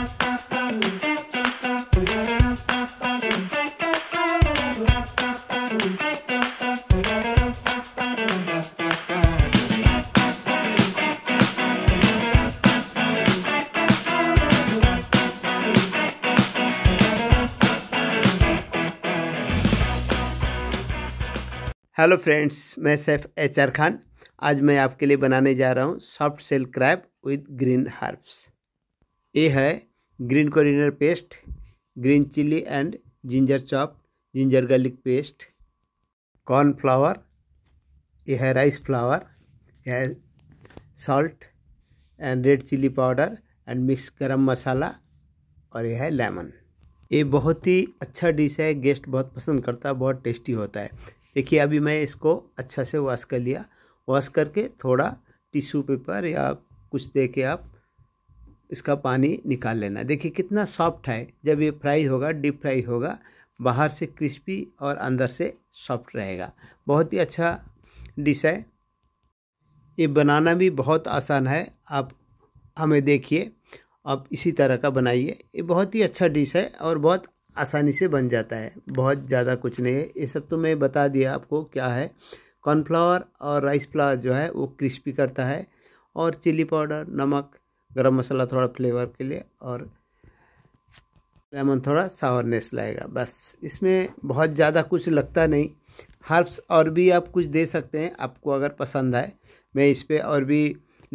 hello friends मैं Saif H are Khan आज मैं आपके लिए बनाने जा रहा हूँ soft shell crab with green herbs ये है green coriander paste green chilli and ginger chop ginger garlic paste corn flour यह है राइस फ्लावर यह है salt and red chilli powder and mix garam masala और यह है लेमन ये बहुत ही अच्छा डिश है गेस्ट बहुत पसंद करता है बहुत टेस्टी होता है देखिए अभी मैं इसको अच्छा से वॉश कर लिया वॉश करके थोड़ा टिश्यू पेपर या कुछ दे के आप इसका पानी निकाल लेना देखिए कितना सॉफ्ट है जब ये फ्राई होगा डीप फ्राई होगा बाहर से क्रिस्पी और अंदर से सॉफ्ट रहेगा बहुत ही अच्छा डिश है ये बनाना भी बहुत आसान है आप हमें देखिए आप इसी तरह का बनाइए ये बहुत ही अच्छा डिश है और बहुत आसानी से बन जाता है बहुत ज़्यादा कुछ नहीं है ये सब तो मैं बता दिया आपको क्या है कॉर्नफ्लावर और राइस फ्लावर जो है वो क्रिस्पी करता है और चिली पाउडर नमक गरम मसाला थोड़ा फ्लेवर के लिए और लेमन थोड़ा सावरनेस लाएगा बस इसमें बहुत ज़्यादा कुछ लगता नहीं हर्ब्स और भी आप कुछ दे सकते हैं आपको अगर पसंद आए मैं इस पर और भी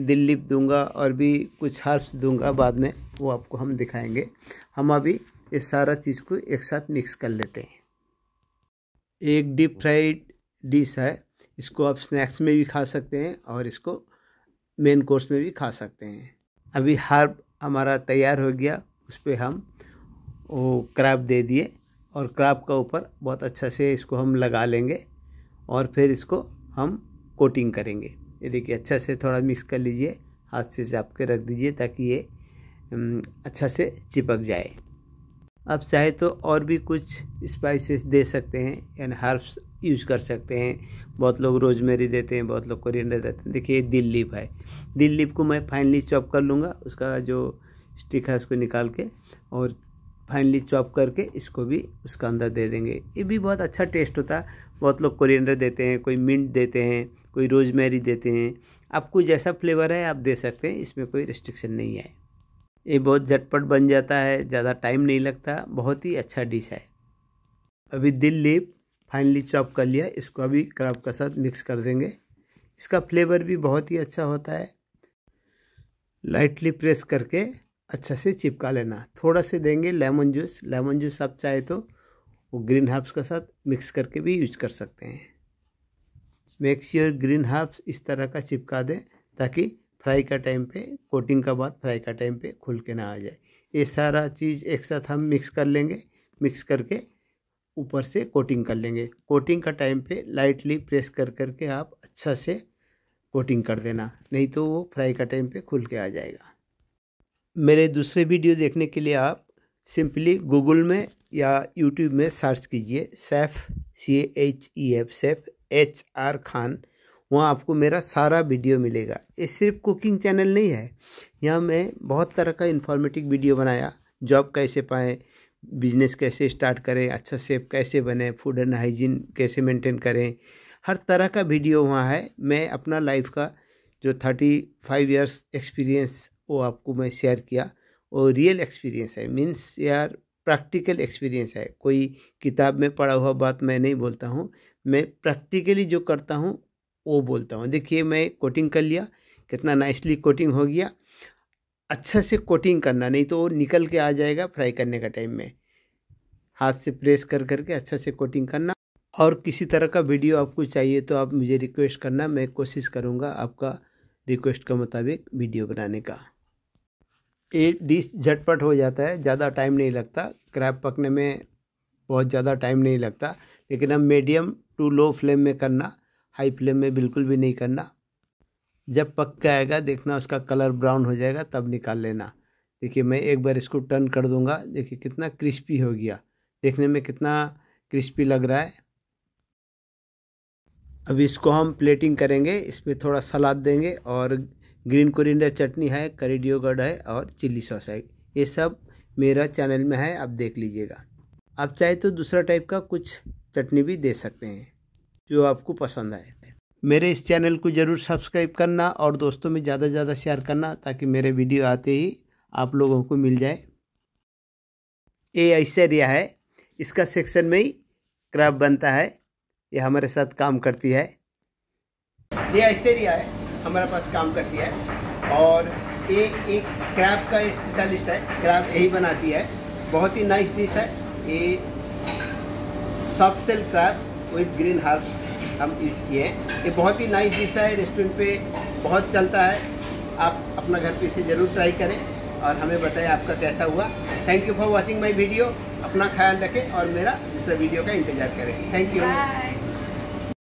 दिल्ली दूंगा और भी कुछ हर्ब्स दूंगा बाद में वो आपको हम दिखाएंगे हम अभी ये सारा चीज़ को एक साथ मिक्स कर लेते हैं एक डीप फ्राइड डिश है इसको आप स्नैक्स में भी खा सकते हैं और इसको मेन कोर्स में भी खा सकते हैं अभी हार्ब हमारा तैयार हो गया उस पर हम वो क्राप दे दिए और क्राप का ऊपर बहुत अच्छा से इसको हम लगा लेंगे और फिर इसको हम कोटिंग करेंगे ये देखिए अच्छा से थोड़ा मिक्स कर लीजिए हाथ से जाप के रख दीजिए ताकि ये अच्छा से चिपक जाए आप चाहे तो और भी कुछ स्पाइसेस दे सकते हैं यानी हर्ब्स यूज़ कर सकते हैं बहुत लोग रोजमेरी देते हैं बहुत लोग कोरिएंडर देते हैं देखिए दिल लिप है दिल लीप को मैं फाइनली चॉप कर लूँगा उसका जो स्टिक है उसको निकाल के और फाइनली चॉप करके इसको भी उसका अंदर दे देंगे ये भी बहुत अच्छा टेस्ट होता है बहुत लोग कोरिएंडर देते हैं कोई मिंट देते हैं कोई रोजमेरी देते हैं आपको जैसा फ्लेवर है आप दे सकते हैं इसमें कोई रिस्ट्रिक्शन नहीं है ये बहुत झटपट बन जाता है ज़्यादा टाइम नहीं लगता बहुत ही अच्छा डिश है अभी दिल लीप फाइनली चॉप कर लिया इसको अभी क्रब के साथ मिक्स कर देंगे इसका फ्लेवर भी बहुत ही अच्छा होता है लाइटली प्रेस करके अच्छा से चिपका लेना थोड़ा से देंगे लेमन जूस लेमन जूस आप चाहे तो वो ग्रीन हर्ब्स के साथ मिक्स करके भी यूज कर सकते हैं मेक्स योर ग्रीन हर्ब्स इस तरह का चिपका दें ताकि फ्राई का टाइम पे कोटिंग का बाद फ्राई का टाइम पे खुल के ना आ जाए ये सारा चीज़ एक साथ हम मिक्स कर लेंगे मिक्स करके ऊपर से कोटिंग कर लेंगे कोटिंग का टाइम पे लाइटली प्रेस कर करके आप अच्छा से कोटिंग कर देना नहीं तो वो फ्राई का टाइम पे खुल के आ जाएगा मेरे दूसरे वीडियो देखने के लिए आप सिंपली गूगल में या यूट्यूब में सर्च कीजिए chef C H E F Saif H R e Khan वहाँ आपको मेरा सारा वीडियो मिलेगा ये सिर्फ कुकिंग चैनल नहीं है यहाँ मैं बहुत तरह का इन्फॉर्मेटिव वीडियो बनाया जॉब कैसे पाएँ बिजनेस कैसे स्टार्ट करें अच्छा सेफ कैसे बने फूड एंड हाइजीन कैसे मेंटेन करें हर तरह का वीडियो वहाँ है मैं अपना लाइफ का जो थर्टी फाइव ईयर्स एक्सपीरियंस वो आपको मैं शेयर किया वो रियल एक्सपीरियंस है मीन्स यार प्रैक्टिकल एक्सपीरियंस है कोई किताब में पढ़ा हुआ बात मैं नहीं बोलता हूँ मैं प्रैक्टिकली जो करता हूँ ओ बोलता हूँ देखिए मैं कोटिंग कर लिया कितना नाइसली कोटिंग हो गया अच्छा से कोटिंग करना नहीं तो वो निकल के आ जाएगा फ्राई करने का टाइम में हाथ से प्रेस कर करके अच्छा से कोटिंग करना और किसी तरह का वीडियो आपको चाहिए तो आप मुझे रिक्वेस्ट करना मैं कोशिश करूँगा आपका रिक्वेस्ट के मुताबिक वीडियो बनाने का ये डिश झटपट हो जाता है ज़्यादा टाइम नहीं लगता क्रैप पकने में बहुत ज़्यादा टाइम नहीं लगता लेकिन अब मीडियम टू लो फ्लेम में करना हाई फ्लेम में बिल्कुल भी नहीं करना जब पक के आएगा देखना उसका कलर ब्राउन हो जाएगा तब निकाल लेना देखिए मैं एक बार इसको टर्न कर दूंगा देखिए कितना क्रिस्पी हो गया देखने में कितना क्रिस्पी लग रहा है अब इसको हम प्लेटिंग करेंगे इसमें थोड़ा सलाद देंगे और ग्रीन कोरिंडर चटनी है करी डियोगर्ड है और चिल्ली सॉस है ये सब मेरा चैनल में है आप देख लीजिएगा आप चाहे तो दूसरा टाइप का कुछ चटनी भी दे सकते हैं जो आपको पसंद आए मेरे इस चैनल को ज़रूर सब्सक्राइब करना और दोस्तों में ज़्यादा से ज़्यादा शेयर करना ताकि मेरे वीडियो आते ही आप लोगों को मिल जाए ये ऐसे एरिया है इसका सेक्शन में ही क्राफ्ट बनता है ये हमारे साथ काम करती है ये ऐसे एरिया है हमारे पास काम करती है और ये एक क्राफ्ट का स्पेशलिस्ट है क्रैब यही बनाती है बहुत ही नाइस डिश है ये soft shell crab with green herbs हम यूज किए हैं ये बहुत ही नाइस डिश है रेस्टोरेंट पे बहुत चलता है आप अपना घर पे इसे ज़रूर ट्राई करें और हमें बताएं आपका कैसा हुआ thank you for watching my video अपना ख्याल रखें और मेरा दूसरा वीडियो का इंतज़ार करें थैंक यू